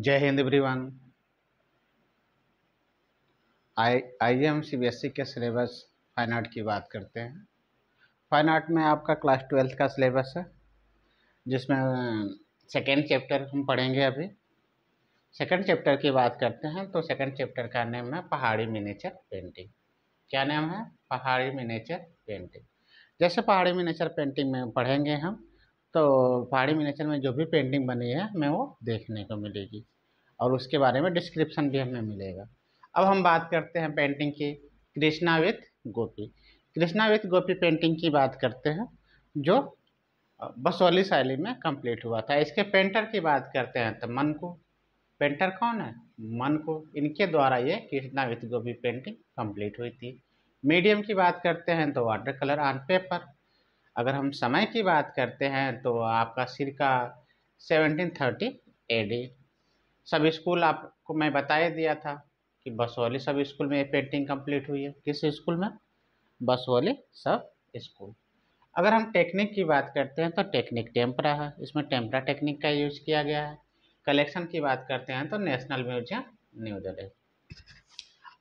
जय Hind everyone I आइए हम सी बी एस ई के सिलेबस फाइन आर्ट की बात करते हैं फाइन आर्ट में आपका क्लास ट्वेल्थ का सिलेबस है जिसमें सेकेंड चैप्टर हम पढ़ेंगे अभी सेकेंड चैप्टर की बात करते हैं तो सेकेंड चैप्टर का नेम है पहाड़ी मिनेचर पेंटिंग क्या नेम है पहाड़ी मिनेचर पेंटिंग जैसे पहाड़ी मिनेचर पेंटिंग में पढ़ेंगे हम तो पहाड़ी मिनेचर में जो भी पेंटिंग बनी है हमें वो देखने को मिलेगी और उसके बारे में डिस्क्रिप्शन भी हमें मिलेगा अब हम बात करते हैं पेंटिंग की Krishna with Gopi Krishna with Gopi painting की बात करते हैं जो बसोली शैली में कंप्लीट हुआ था इसके पेंटर की बात करते हैं तो मन को पेंटर कौन है मन को इनके द्वारा ये Krishna with Gopi painting complete हुई थी मीडियम की बात करते हैं तो वाटर कलर ऑन पेपर अगर हम समय की बात करते हैं तो आपका सिरका सेवनटीन थर्टी ए सब स्कूल आपको मैं बताया दिया था कि बसोली सब स्कूल में ये पेंटिंग कंप्लीट हुई है किस स्कूल में बसोली सब स्कूल अगर हम टेक्निक की बात करते हैं तो टेक्निक टेम्परा है इसमें टेम्परा टेक्निक का यूज किया गया है कलेक्शन की बात करते हैं तो नेशनल म्यूजियम न्यू दिल्ली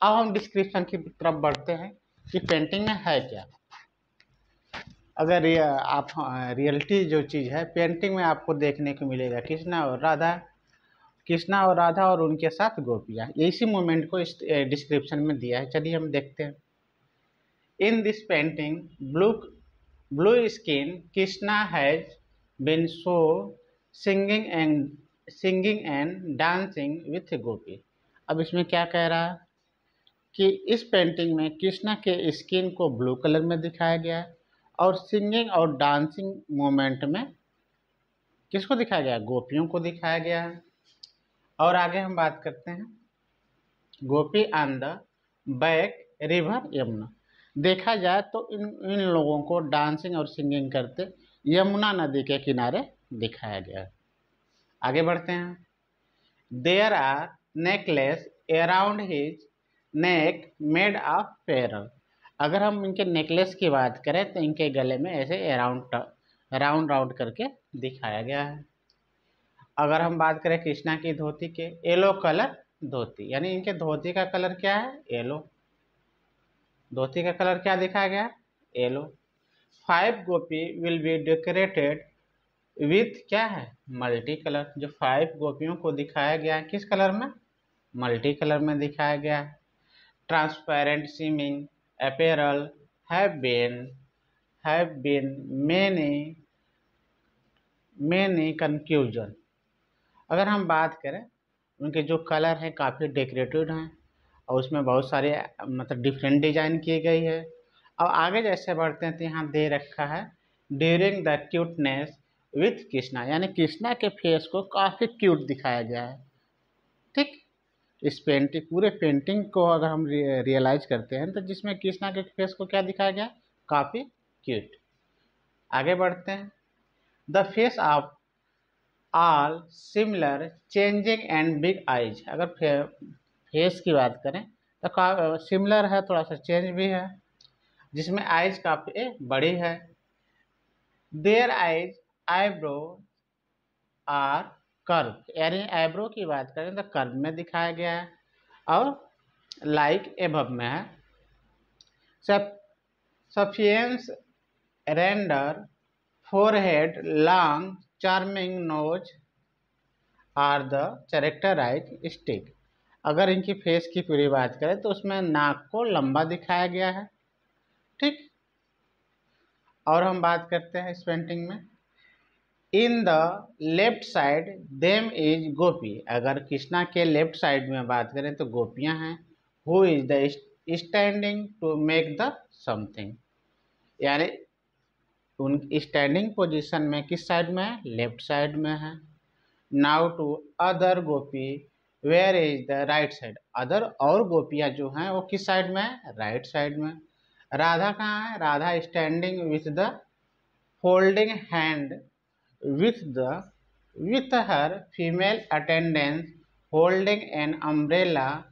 अब हम डिस्क्रिप्शन की तरफ बढ़ते हैं कि पेंटिंग में है क्या अगर ये आप रियलिटी जो चीज़ है पेंटिंग में आपको देखने को मिलेगा कृष्णा और राधा कृष्णा और राधा और उनके साथ गोपियाँ इसी मोमेंट को इस डिस्क्रिप्शन में दिया है चलिए हम देखते हैं in this painting blue blue skin Krishna has been show singing and singing and dancing with Gopi अब इसमें क्या कह रहा है कि इस पेंटिंग में कृष्णा के स्किन को ब्लू कलर में दिखाया गया है और सिंगिंग और डांसिंग मोमेंट में किसको दिखाया गया गोपियों को दिखाया गया है और आगे हम बात करते हैं Gopi on the back river Yamuna देखा जाए तो इन इन लोगों को डांसिंग और सिंगिंग करते यमुना नदी के किनारे दिखाया गया आगे बढ़ते हैं there are necklace around his neck made of pearl अगर हम इनके नेकलेस की बात करें तो इनके गले में ऐसे राउंड राउंड राउंड करके दिखाया गया है अगर हम बात करें कृष्णा की धोती के येलो कलर धोती यानी इनके धोती का कलर क्या है येलो धोती का कलर क्या दिखाया गया yellow five Gopi will be decorated with क्या है मल्टी कलर जो फाइव गोपियों को दिखाया गया है किस कलर में मल्टी कलर में दिखाया गया है transparent seeming apparel have been have been many many confusion अगर हम बात करें उनके जो कलर हैं काफ़ी डेकोरेटिड हैं और उसमें बहुत सारे मतलब डिफरेंट डिजाइन की गई है अब आगे जैसे बढ़ते हैं तो यहाँ दे रखा है during the cuteness with Krishna यानी कृष्णा के फेस को काफ़ी क्यूट दिखाया गया है ठीक इस पेंटिंग पूरे पेंटिंग को अगर हम रियलाइज करते हैं तो जिसमें कृष्णा के फेस को क्या दिखाया गया काफ़ी क्यूट आगे बढ़ते हैं the face of all similar changing and big eyes अगर फे, फेस की बात करें तो सिमिलर है थोड़ा सा चेंज भी है जिसमें आइज काफ़ी बड़ी है their eyes eyebrow are curve यानी आईब्रो की बात करें तो कर्व में दिखाया गया है और लाइक एभव में है सफियंस render forehead, long, charming nose are the characterized stick अगर इनकी फेस की पूरी बात करें तो उसमें नाक को लंबा दिखाया गया है ठीक और हम बात करते हैं इस पेंटिंग में in the left side them is Gopi अगर कृष्णा के लेफ्ट साइड में बात करें तो गोपियां हैं who is the standing to make the something यानी उन स्टैंडिंग पोजिशन में किस साइड में है लेफ्ट साइड में है now to other Gopi where is the right side other और गोपियाँ जो हैं वो किस साइड में है राइट साइड में राधा कहाँ है Radha standing with the holding hand with the with her female attendants holding an umbrella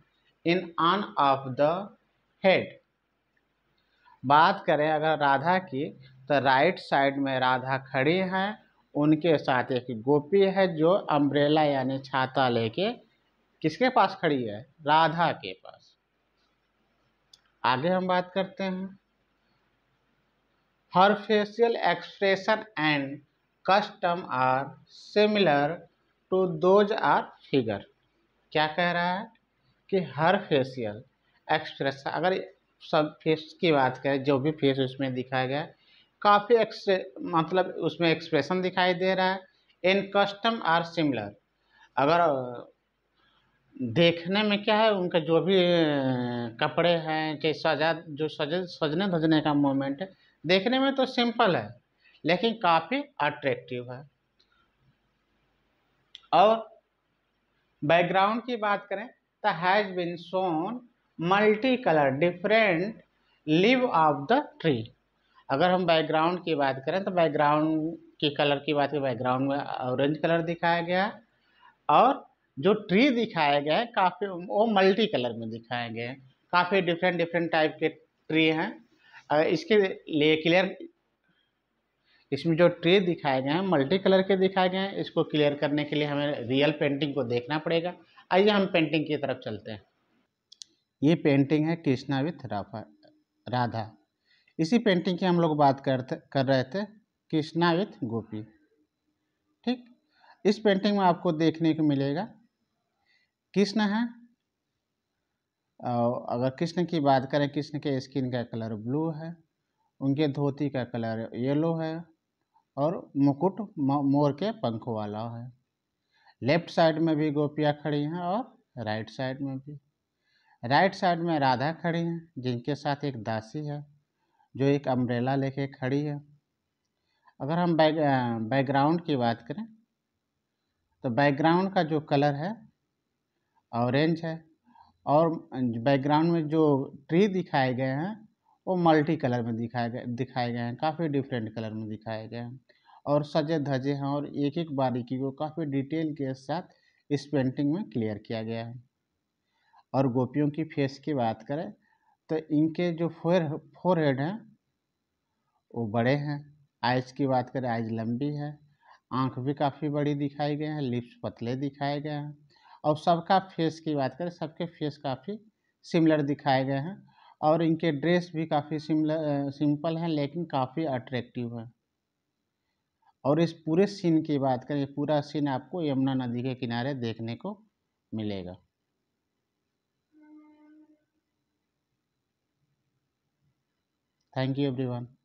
in on of the head बात करें अगर राधा की तो राइट साइड में राधा खड़ी है उनके साथ एक गोपी है जो अम्ब्रेला यानी छाता लेके किसके पास खड़ी है राधा के पास आगे हम बात करते हैं हर facial expression and costume are similar to those our figure क्या कह रहा है कि हर फेशियल एक्सप्रेस अगर सब फेस की बात करें जो भी फेस उसमें दिखाया गया काफ़ी एक्सप्रे मतलब उसमें एक्सप्रेशन दिखाई दे रहा है इन कस्टम आर सिमिलर अगर देखने में क्या है उनका जो भी अं, कपड़े हैं चाहे सजा जो सज सजने धजने का मोमेंट है देखने में तो सिंपल है लेकिन काफ़ी अट्रैक्टिव है और बैकग्राउंड की बात करें तो has been shown multi colour different leave of the tree अगर हम बैकग्राउंड की बात करें तो बैकग्राउंड की कलर की बात करें बैकग्राउंड में ऑरेंज कलर दिखाया गया है और जो ट्री दिखाया गया है काफ़ी वो मल्टी कलर में दिखाए गए हैं काफ़ी डिफरेंट डिफरेंट टाइप के ट्री हैं इसके लिए क्लियर इसमें जो ट्रे दिखाए गए हैं मल्टी कलर के दिखाए गए हैं इसको क्लियर करने के लिए हमें रियल पेंटिंग को देखना पड़ेगा आइए हम पेंटिंग की तरफ चलते हैं ये पेंटिंग है कृष्णा विथ राधा राधा इसी पेंटिंग की हम लोग बात करते कर रहे थे कृष्णा विथ गोपी ठीक इस पेंटिंग में आपको देखने को मिलेगा कृष्ण है और अगर कृष्ण की बात करें कृष्ण के स्किन का कलर ब्लू है उनके धोती का कलर येलो है और मुकुट मोर के पंख वाला है लेफ्ट साइड में भी गोपियाँ खड़ी हैं और राइट साइड में भी राइट साइड में राधा खड़ी हैं जिनके साथ एक दासी है जो एक अम्ब्रेला लेके खड़ी है अगर हम बैक बैकग्राउंड की बात करें तो बैकग्राउंड का जो कलर है ऑरेंज है और बैकग्राउंड में जो ट्री दिखाए गए हैं वो मल्टी कलर में दिखाए गए दिखाए गए हैं काफ़ी डिफरेंट कलर में दिखाए गए हैं और सजे धजे हैं और एक एक बारीकी को काफ़ी डिटेल के साथ इस पेंटिंग में क्लियर किया गया है और गोपियों की फेस की बात करें तो इनके जो फोर फोर हेड हैं वो बड़े हैं आइज की बात करें आइज लंबी है आंख भी काफ़ी बड़ी दिखाई गए हैं लिप्स पतले दिखाए गए हैं और सबका फेस की बात करें सबके फेस काफ़ी सिमिलर दिखाए गए हैं और इनके ड्रेस भी काफ़ी सिंपल हैं लेकिन काफ़ी अट्रैक्टिव है और इस पूरे सीन की बात करें पूरा सीन आपको यमुना नदी के किनारे देखने को मिलेगा थैंक यू एवरीवन